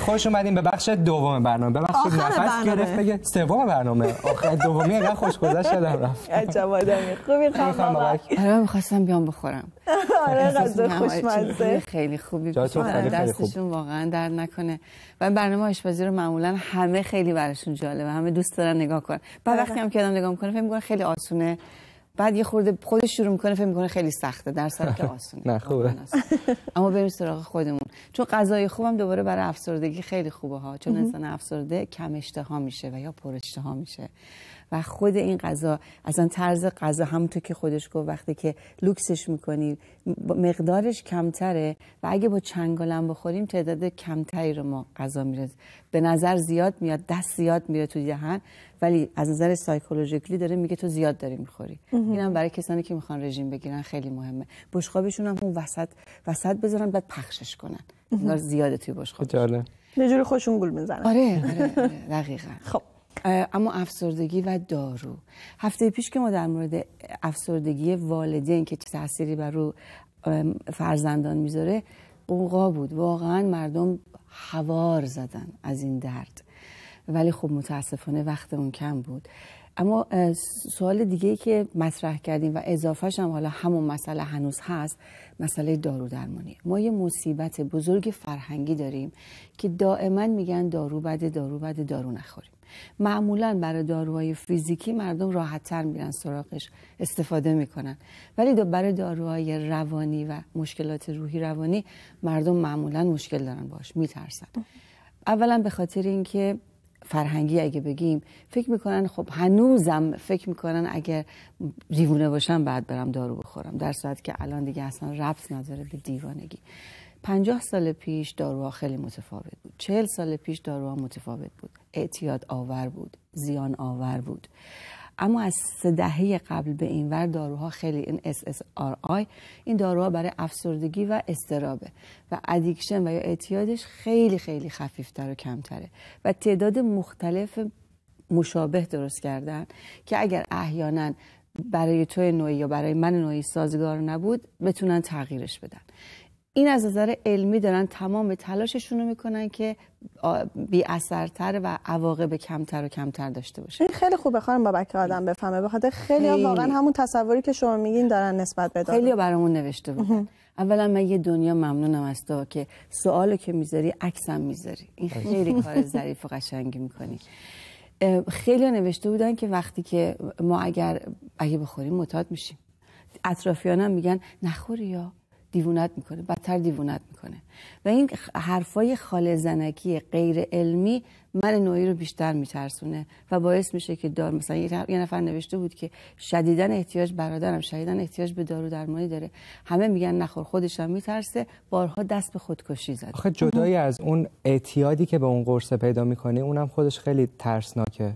خوش اومدیم به بخش دوم برنامه ببخشید نفس گرفت بگه سوم برنامه آخر دومی انقدر خوش گذشت شدم رفت عجب آدمی خوبی خانم آره می‌خواستم بیام بخورم آره غذا آره، خوشمزه خیلی خوبی آره، دستشون واقعا درد نکنه و برنامه آشپزی رو معمولا همه خیلی براشون جالبه همه دوست دارن نگاه کنن بعد آره. وقتی هم که آدم نگاه می‌کنه فکر می‌کنه خیلی آسونه بعد یه خورده خودش شروع میکنه فکر میکنه خیلی سخته در سر که آسونه نه خوبه اما بریم سراغ خودمون چون غذای خوبم دوباره برای افسردگی خیلی خوبه ها چون انسان افسرده کم اشتها میشه و یا پر اشتها میشه و خود این غذا اصلا طرز غذا همونطور که خودش گفت وقتی که لوکسش میکنی مقدارش کمتره و اگه با چنگالم بخوریم تعداد کمتری رو ما غذا میره به نظر زیاد میاد دست زیاد میره تو دهن ولی از نظر سایکولوژیکلی داره میگه تو زیاد داری میخوری اینم برای کسانی که میخوان رژیم بگیرن خیلی مهمه بشقابشون هم اون وسط وسط بذارن بعد پخشش کنن انگار زیاده توی بشقاب خب یه جوری خوشون گل میزنن آره, آره, آره دقیقاً خب اما افسردگی و دارو هفته پیش که ما در مورد افسردگی والدین که چه تأثیری بر رو فرزندان میذاره قوقا بود واقعا مردم هوار زدن از این درد ولی خب متاسفانه وقت اون کم بود اما سوال دیگه که مطرح کردیم و اضافهش هم حالا همون مسئله هنوز هست مسئله دارو درمانی ما یه مصیبت بزرگ فرهنگی داریم که دائما میگن دارو بده دارو بده دارو نخوریم معمولا برای داروهای فیزیکی مردم راحت تر میرن سراغش استفاده میکنن ولی برای داروهای روانی و مشکلات روحی روانی مردم معمولا مشکل دارن باش میترسن اولا به خاطر اینکه فرهنگی اگه بگیم فکر میکنن خب هنوزم فکر میکنن اگر دیوونه باشم بعد برم دارو بخورم در صورت که الان دیگه اصلا ربط نداره به دیوانگی پنجاه سال پیش داروها خیلی متفاوت بود چهل سال پیش داروها متفاوت بود اعتیاد آور بود زیان آور بود اما از سه دهه قبل به این اینور داروها خیلی این SSRI این داروها برای افسردگی و استرابه و ادیکشن و یا اعتیادش خیلی خیلی خفیفتر و کمتره و تعداد مختلف مشابه درست کردن که اگر احیانا برای تو نوعی یا برای من نوعی سازگار نبود بتونن تغییرش بدن این از نظر علمی دارن تمام تلاششون رو میکنن که بی اثرتر و عواقب کمتر و کمتر داشته باشه این خیلی خوبه خانم بابک آدم بفهمه بخاطر خیلی, خیلی. واقعا همون تصوری که شما میگین دارن نسبت به خیلی برامون نوشته بودن اولا من یه دنیا ممنونم از تو که سوالو که میذاری عکسم میذاری این خیلی کار ظریف و قشنگی میکنی خیلی نوشته بودن که وقتی که ما اگر اگه بخوریم متاد میشیم اطرافیانم میگن نخوری یا دیوونت میکنه بدتر دیوونت میکنه و این حرفای خاله زنکی غیر علمی من نوعی رو بیشتر میترسونه و باعث میشه که دار مثلا یه نفر نوشته بود که شدیدن احتیاج برادرم شدیدن احتیاج به دارو درمانی داره همه میگن نخور خودش هم میترسه بارها دست به خودکشی زد آخه جدای از اون اعتیادی که به اون قرصه پیدا میکنه اونم خودش خیلی ترسناکه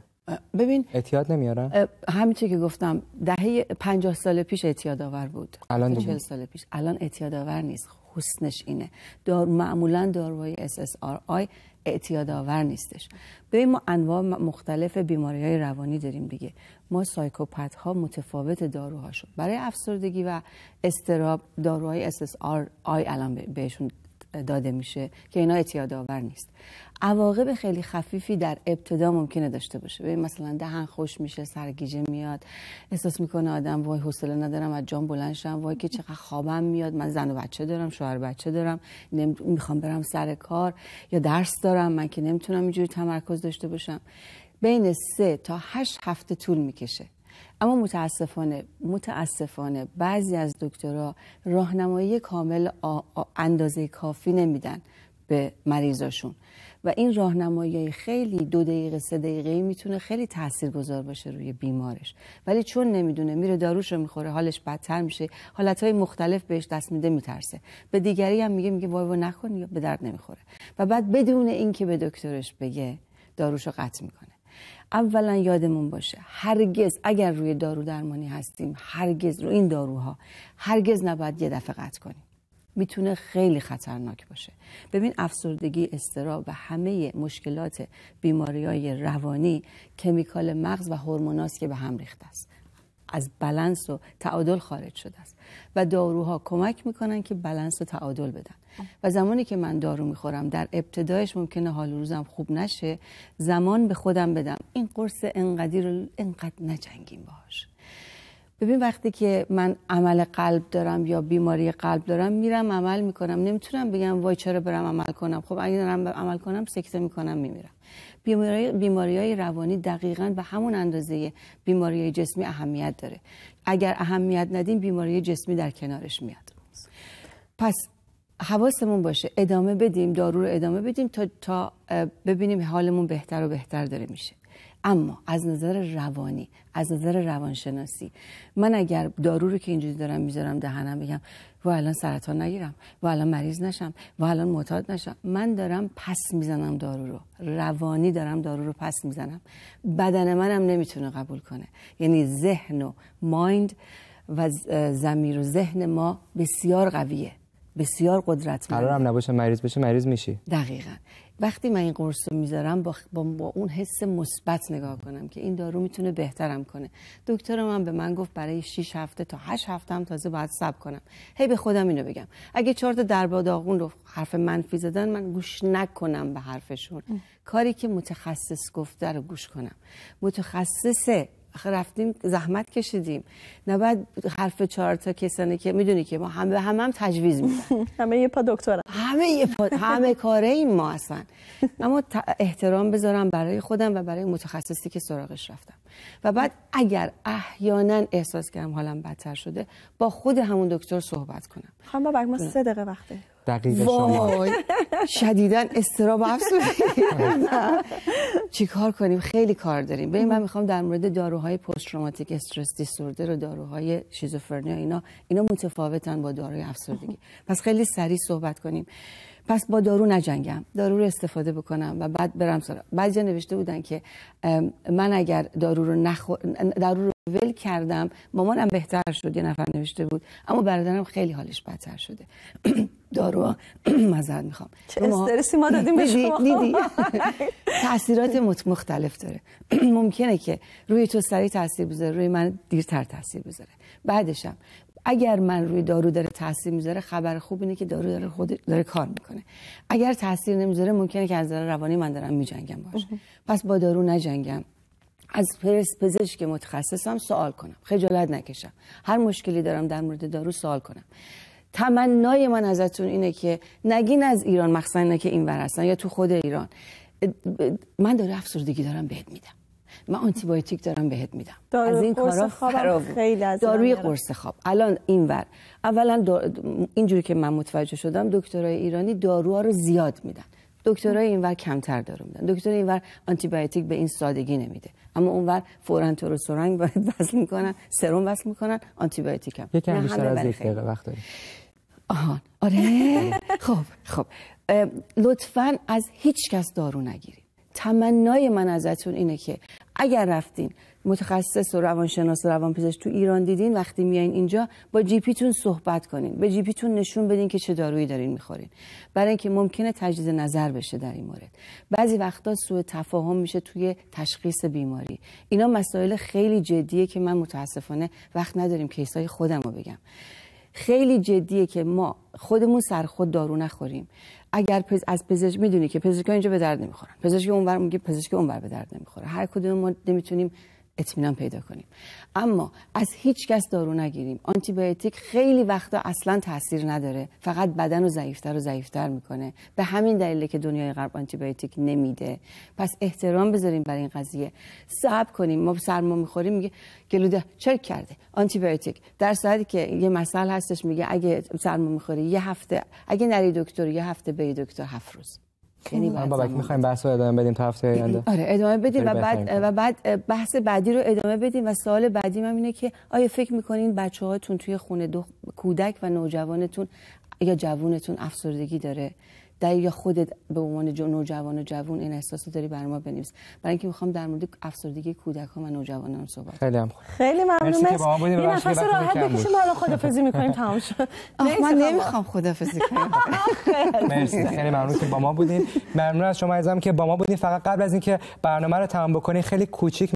ببین اعتیاد نمیاره همین که گفتم دهه 50 سال پیش اعتیاد آور بود الان 40 سال پیش الان اعتیاد آور نیست حسنش اینه دار معمولا داروهای SSRI اعتیاد آور نیستش ببین ما انواع مختلف بیماری های روانی داریم دیگه ما سایکوپت ها متفاوت داروهاشون برای افسردگی و استراب داروهای SSRI الان بهشون داده میشه که اینا اعتیاد آور نیست عواقب خیلی خفیفی در ابتدا ممکنه داشته باشه ببین مثلا دهن خوش میشه سرگیجه میاد احساس میکنه آدم وای حوصله ندارم از جام بلند شم وای که چقدر خوابم میاد من زن و بچه دارم شوهر بچه دارم نمیخوام میخوام برم سر کار یا درس دارم من که نمیتونم اینجوری تمرکز داشته باشم بین سه تا هشت هفته طول میکشه اما متاسفانه متاسفانه بعضی از دکترها راهنمایی کامل اندازه کافی نمیدن به مریضاشون و این راهنمایی خیلی دو دقیقه سه دقیقه میتونه خیلی تاثیرگذار باشه روی بیمارش ولی چون نمیدونه میره داروش رو میخوره حالش بدتر میشه حالتهای مختلف بهش دست میده میترسه به دیگری هم میگه میگه وای وای نکن یا به درد نمیخوره و بعد بدون اینکه به دکترش بگه داروش رو قطع میکنه اولا یادمون باشه هرگز اگر روی دارو درمانی هستیم هرگز رو این داروها هرگز نباید یه دفعه قطع کنیم میتونه خیلی خطرناک باشه ببین افسردگی استراب و همه مشکلات بیماری های روانی کمیکال مغز و هورموناست که به هم ریخته است از بلنس و تعادل خارج شده است و داروها کمک میکنن که بلنس و تعادل بدن و زمانی که من دارو میخورم در ابتدایش ممکنه حال روزم خوب نشه زمان به خودم بدم این قرص انقدی رو انقدر نجنگیم باش ببین وقتی که من عمل قلب دارم یا بیماری قلب دارم میرم عمل میکنم نمیتونم بگم وای چرا برم عمل کنم خب اگه دارم عمل کنم سکته میکنم میمیرم بیماری, بیماری های روانی دقیقا به همون اندازه بیماری های جسمی اهمیت داره اگر اهمیت ندیم بیماری جسمی در کنارش میاد پس حواسمون باشه ادامه بدیم دارو رو ادامه بدیم تا, تا ببینیم حالمون بهتر و بهتر داره میشه اما از نظر روانی از نظر روانشناسی من اگر دارو رو که اینجوری دارم میذارم دهنم بگم و الان سرطان نگیرم و الان مریض نشم و الان معتاد نشم من دارم پس میزنم دارو رو روانی دارم دارو رو پس میزنم بدن منم نمیتونه قبول کنه یعنی ذهن و مایند و زمیر و ذهن ما بسیار قویه بسیار قدرتمند قرارم نباشه مریض بشه مریض میشی دقیقا وقتی من این قرص رو میذارم با, با, اون حس مثبت نگاه کنم که این دارو میتونه بهترم کنه دکتر من به من گفت برای 6 هفته تا 8 هفته هم تازه باید صبر کنم هی به خودم اینو بگم اگه چهار تا در داغون رو حرف منفی زدن من گوش نکنم به حرفشون کاری که متخصص گفته رو گوش کنم متخصص رفتیم زحمت کشیدیم نباید حرف چهار تا کسانی که میدونی که ما هم به هم هم تجویز میدن همه یه پا دکتر همه همه کاره این ما اصلا اما احترام بذارم برای خودم و برای متخصصی که سراغش رفتم و بعد اگر احیانا احساس کردم حالم بدتر شده با خود همون دکتر صحبت کنم خانم بابک ما سه دقیقه وقته وای شدیدن استراب چی کار کنیم خیلی کار داریم ببین من میخوام در مورد داروهای پست تروماتیک استرس دیسوردر و داروهای شیزوفرنیا اینا اینا متفاوتن با داروی افسردگی پس خیلی سریع صحبت کنیم پس با دارو نجنگم دارو رو استفاده بکنم و بعد برم سراغ بعضی نوشته بودن که من اگر دارو رو, دارو رو ول کردم مامانم بهتر شد یه نفر نوشته بود اما برادرم خیلی حالش بدتر شده دارو مزد میخوام چه استرسی ما دادیم به شما تاثیرات مختلف داره ممکنه که روی تو سریع تاثیر بذاره روی من دیرتر تاثیر بذاره بعدشم اگر من روی دارو داره تاثیر میذاره خبر خوب اینه که دارو داره خود داره کار میکنه اگر تاثیر نمیذاره ممکنه که از نظر روانی من دارم میجنگم باشه پس با دارو نجنگم از پرس پزشک متخصصم سوال کنم خجالت نکشم هر مشکلی دارم در مورد دارو سوال کنم تمنای من ازتون اینه که نگین از ایران مخصوصا که این ور یا تو خود ایران من داره افسردگی دارم بهت میدم من بیوتیک دارم بهت میدم از این قرص خواب خیلی از داروی قرص خواب الان اینور اولا اینجوری که من متوجه شدم دکترای ایرانی داروها رو زیاد میدن دکترای اینور کمتر دارو میدن دکتر اینور آنتیبیوتیک به این سادگی نمیده اما اونور فورا تو رو سرنگ باید وصل میکنن سرم وصل میکنن آنتیبیوتیک هم یکم بیشتر از یک دقیقه وقت آهان آره خب خب لطفا از هیچکس دارو نگیرید تمنای من ازتون اینه که اگر رفتین متخصص و روانشناس و روانپزشک تو ایران دیدین وقتی میایین اینجا با جی تون صحبت کنین به جی تون نشون بدین که چه دارویی دارین میخورین برای اینکه ممکنه تجدید نظر بشه در این مورد بعضی وقتا سوء تفاهم میشه توی تشخیص بیماری اینا مسائل خیلی جدیه که من متاسفانه وقت نداریم کیسای خودم رو بگم خیلی جدیه که ما خودمون سر خود دارو نخوریم اگر از پزشک میدونی که پزشک اینجا به درد نمیخورن پزشک اونور میگه پزشک اونور به درد نمیخوره هر کدوم ما نمیتونیم اطمینان پیدا کنیم اما از هیچ کس دارو نگیریم آنتیبیوتیک خیلی وقتا اصلا تاثیر نداره فقط بدن رو ضعیفتر و ضعیفتر میکنه به همین دلیل که دنیای غرب آنتیبیوتیک نمیده پس احترام بذاریم برای این قضیه صبر کنیم ما سرما میخوریم میگه گلوده چرا کرده آنتیبیوتیک در ساعتی که یه مسئله هستش میگه اگه سرما میخوری یه هفته اگه نری دکتر یه هفته به دکتر هفت روز بابا خب، بابک میخوایم بحث رو ادامه بدیم تا هفته آینده آره ادامه بدیم و بعد و بعد بحث بعدی رو ادامه بدیم و سوال بعدی من اینه که آیا فکر میکنین بچه هاتون توی خونه دو... کودک و نوجوانتون یا جوونتون افسردگی داره یا خودت به عنوان نوجوان و جوون این احساس رو داری برای ما بنویس برای اینکه میخوام در مورد افسردگی کودکان و نوجوانان صحبت خیلی هم خیلی ممنون یه راحت بکشیم حالا خدافظی میکنیم تمام شد من نمیخوام خدافظی کنم مرسی خیلی ممنون که با ما بودین ممنون از شما عزیزم که با ما بودین فقط قبل از اینکه برنامه رو تمام بکنین خیلی کوچیک